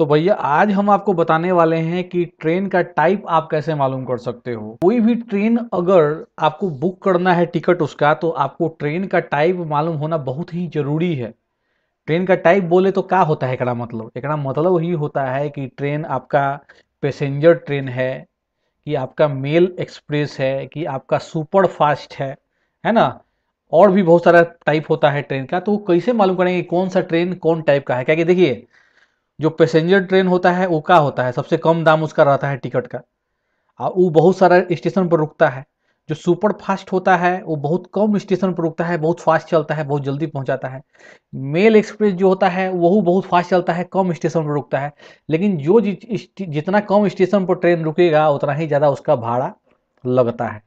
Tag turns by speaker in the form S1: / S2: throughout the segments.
S1: तो भैया आज हम आपको बताने वाले हैं कि ट्रेन का टाइप आप कैसे मालूम कर सकते हो कोई भी ट्रेन अगर आपको बुक करना है टिकट उसका तो आपको ट्रेन का टाइप मालूम होना बहुत ही जरूरी है ट्रेन का टाइप बोले तो क्या होता है एक मतलब एक मतलब ही होता है कि ट्रेन आपका पैसेंजर ट्रेन है कि आपका मेल एक्सप्रेस है कि आपका सुपर फास्ट है है ना और भी बहुत सारा टाइप होता है ट्रेन का तो कैसे मालूम करेंगे कौन सा ट्रेन कौन टाइप का है क्या कि देखिए जो पैसेंजर ट्रेन होता है वो का होता है सबसे कम दाम उसका रहता है टिकट का और वो बहुत सारा स्टेशन पर रुकता है जो सुपर फास्ट होता है वो बहुत कम स्टेशन पर रुकता है बहुत फास्ट चलता है बहुत जल्दी पहुंचाता है मेल एक्सप्रेस जो होता है वह बहुत फास्ट चलता है कम स्टेशन पर रुकता है लेकिन जो जितना कम स्टेशन पर ट्रेन रुकेगा उतना ही ज़्यादा उसका भाड़ा लगता है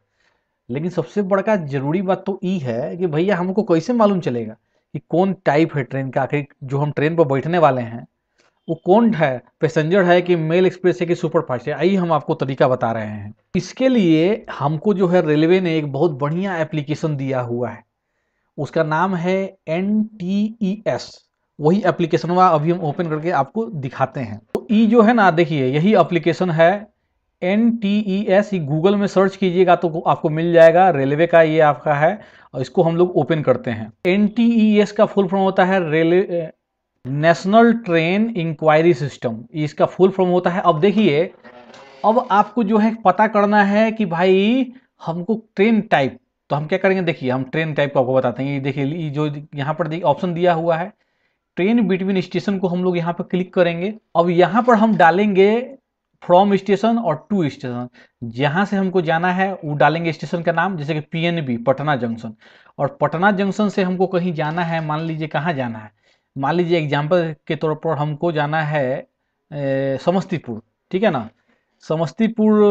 S1: लेकिन सबसे बड़का जरूरी बात तो ये है कि भैया हमको कैसे मालूम चलेगा कि कौन टाइप है ट्रेन का आखिर जो हम ट्रेन पर बैठने वाले हैं वो कौन है पैसेंजर है कि मेल एक्सप्रेस है कि सुपरफास्ट है आइए हम आपको तरीका बता रहे हैं इसके लिए हमको जो है रेलवे ने एक बहुत बढ़िया एप्लीकेशन दिया हुआ है उसका नाम है एन टी ई एस वही एप्लीकेशन अभी हम ओपन करके आपको दिखाते हैं तो ई जो है ना देखिए यही एप्लीकेशन है एन टी ई एस ये गूगल में सर्च कीजिएगा तो आपको मिल जाएगा रेलवे का ये आपका है और इसको हम लोग ओपन करते हैं एन टी ई एस का फुल फॉर्म होता है railway national train enquiry system इसका फुल फॉर्म होता है अब देखिए अब आपको जो है पता करना है कि भाई हमको ट्रेन टाइप तो हम क्या करेंगे देखिए हम ट्रेन टाइप को आपको बताते हैं ये देखिए ये जो यहाँ पर देखिए ऑप्शन दिया हुआ है ट्रेन बिटवीन स्टेशन को हम लोग यहाँ पर क्लिक करेंगे अब यहाँ पर हम डालेंगे फ्रॉम स्टेशन और टू स्टेशन जहाँ से हमको जाना है वो डालेंगे स्टेशन का नाम जैसे कि पी पटना जंक्शन और पटना जंक्शन से हमको कहीं जाना है मान लीजिए कहाँ जाना है मान लीजिए एग्जाम्पल के तौर पर हमको जाना है समस्तीपुर ठीक है ना समस्तीपुर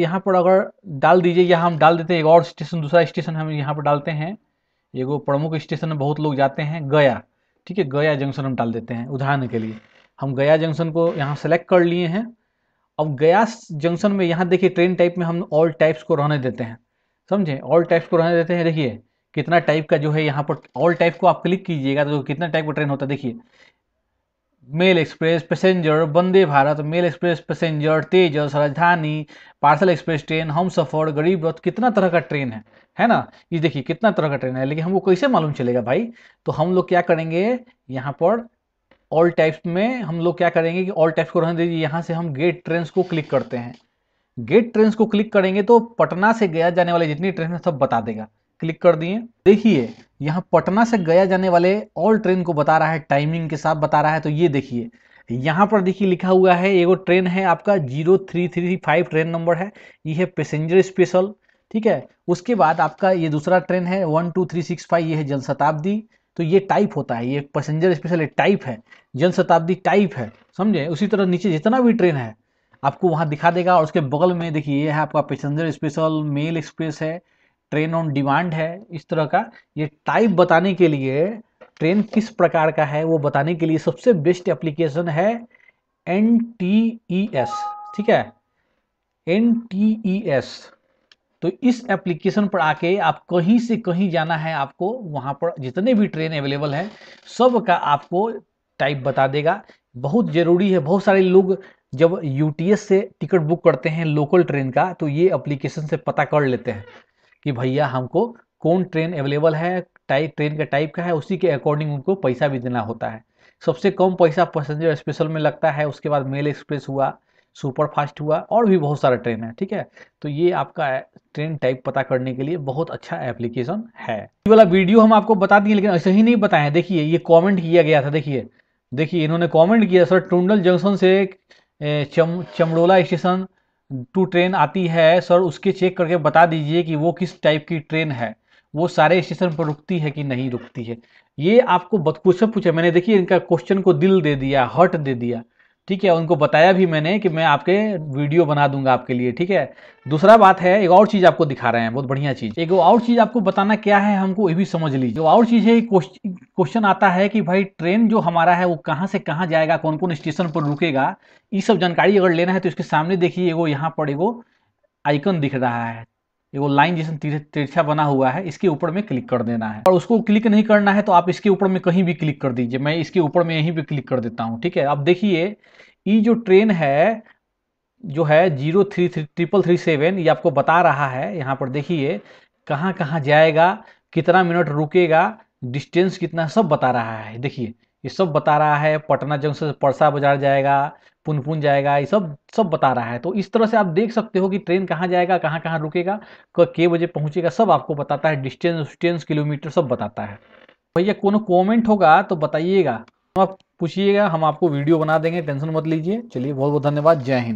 S1: यहाँ पर अगर डाल दीजिए या हम डाल देते हैं एक और स्टेशन दूसरा स्टेशन हम यहाँ पर डालते हैं एगो प्रमुख स्टेशन में बहुत लोग जाते हैं गया ठीक है गया जंक्शन हम डाल देते हैं उदाहरण के लिए हम गया जंक्शन को यहाँ सेलेक्ट कर लिए हैं अब गया जंक्शन में यहाँ देखिए ट्रेन टाइप में हम ऑल टाइप्स को रहने देते हैं समझे ऑल टाइप्स को रहने देते हैं देखिए कितना टाइप का जो है यहाँ पर ऑल टाइप को आप क्लिक कीजिएगा तो कितना टाइप का ट्रेन होता है देखिए mail express passenger Vande Bharat mail express passenger Tejas Rajdhani parcel express train हम सफ़र गरीब रथ कितना तरह का ट्रेन है है ना ये देखिए कितना तरह का ट्रेन है लेकिन हमको कैसे मालूम चलेगा भाई तो हम लोग क्या करेंगे यहाँ पर ऑल टाइप्स में हम लोग क्या करेंगे कि ऑल टाइप्स को रहने दीजिए यहाँ से हम गेट ट्रेन को क्लिक करते हैं गेट ट्रेन को क्लिक करेंगे तो पटना से गया जाने वाले जितनी ट्रेन है सब बता देगा क्लिक कर दिए देखिए यहाँ पटना से गया जाने वाले ऑल ट्रेन को बता रहा है टाइमिंग के साथ बता रहा है तो ये देखिए यहाँ पर देखिए लिखा हुआ है एगो ट्रेन है आपका zero three three five train number है ये है पैसेंजर स्पेशल ठीक है उसके बाद आपका ये दूसरा ट्रेन है one two three six five ये है जनशताब्दी तो ये टाइप होता है ये पैसेंजर स्पेशल टाइप है जनशताब्दी टाइप है समझे उसी तरह नीचे जितना भी ट्रेन है आपको वहाँ दिखा देगा और उसके बगल में देखिए ये है आपका पैसेंजर स्पेशल मेल एक्सप्रेस है ट्रेन ऑन डिमांड है इस तरह का ये टाइप बताने के लिए ट्रेन किस प्रकार का है वो बताने के लिए सबसे बेस्ट एप्लीकेशन है एन टी ई एस ठीक है एन टी ई एस तो इस एप्लीकेशन पर आके आप कहीं से कहीं जाना है आपको वहाँ पर जितने भी ट्रेन अवेलेबल है सब का आपको टाइप बता देगा बहुत ज़रूरी है बहुत सारे लोग जब यूटीएस से टिकट बुक करते हैं लोकल ट्रेन का तो ये एप्लीकेशन से पता कर लेते हैं कि भैया हमको कौन ट्रेन अवेलेबल है टाइप ट्रेन का टाइप का है उसी के अकॉर्डिंग उनको पैसा भी देना होता है सबसे कम पैसा पैसेंजर स्पेशल में लगता है उसके बाद मेल एक्सप्रेस हुआ सुपर फास्ट हुआ और भी बहुत सारा ट्रेन है ठीक है तो ये आपका ट्रेन टाइप पता करने के लिए बहुत अच्छा एप्लीकेशन है ये वाला वीडियो हम आपको बता दिए लेकिन ऐसे ही नहीं बताए देखिए ये कमेंट किया गया था देखिए देखिए इन्होंने कमेंट किया सर टुंडल जंक्शन से चम चमड़ोला स्टेशन टू ट्रेन आती है सर उसके चेक करके बता दीजिए कि वो किस टाइप की ट्रेन है वो सारे स्टेशन पर रुकती है कि नहीं रुकती है ये आपको बहुत क्वेश्चन पूछा मैंने देखिए इनका क्वेश्चन को दिल दे दिया हर्ट दे दिया ठीक है उनको बताया भी मैंने कि मैं आपके वीडियो बना दूंगा आपके लिए ठीक है दूसरा बात है एक और चीज़ आपको दिखा रहे हैं बहुत बढ़िया चीज़ एक और चीज़ आपको बताना क्या है हमको ये भी समझ लीजिए और चीज़ है क्वेश्चन आता है कि भाई ट्रेन जो हमारा है वो कहाँ से कहाँ जाएगा कौन कौन स्टेशन पर रुकेगा ये सब जानकारी अगर लेना है तो इसके सामने देखिए वो यहाँ पर एगो आइकन दिख रहा है एगो लाइन जैसे तिरछा बना हुआ है इसके ऊपर में क्लिक कर देना है और उसको क्लिक नहीं करना है तो आप इसके ऊपर में कहीं भी क्लिक कर दीजिए मैं इसके ऊपर में यहीं भी क्लिक कर देता हूँ ठीक है अब देखिए ये जो ट्रेन है जो है zero three three triple three seven ये आपको बता रहा है यहाँ पर देखिए कहाँ कहाँ जाएगा कितना मिनट रुकेगा डिस्टेंस कितना सब बता रहा है देखिए ये सब बता रहा है पटना जंक्शन से परसा बाजार जाएगा पुनपुन जाएगा ये सब सब बता रहा है तो इस तरह से आप देख सकते हो कि ट्रेन कहाँ जाएगा कहाँ कहाँ रुकेगा के बजे पहुँचेगा सब आपको बताता है डिस्टेंस उस्टेंस किलोमीटर सब बताता है भैया कोनो कमेंट होगा तो बताइएगा आप पूछिएगा हम आपको वीडियो बना देंगे टेंशन मत लीजिए चलिए बहुत बहुत धन्यवाद जय हिंद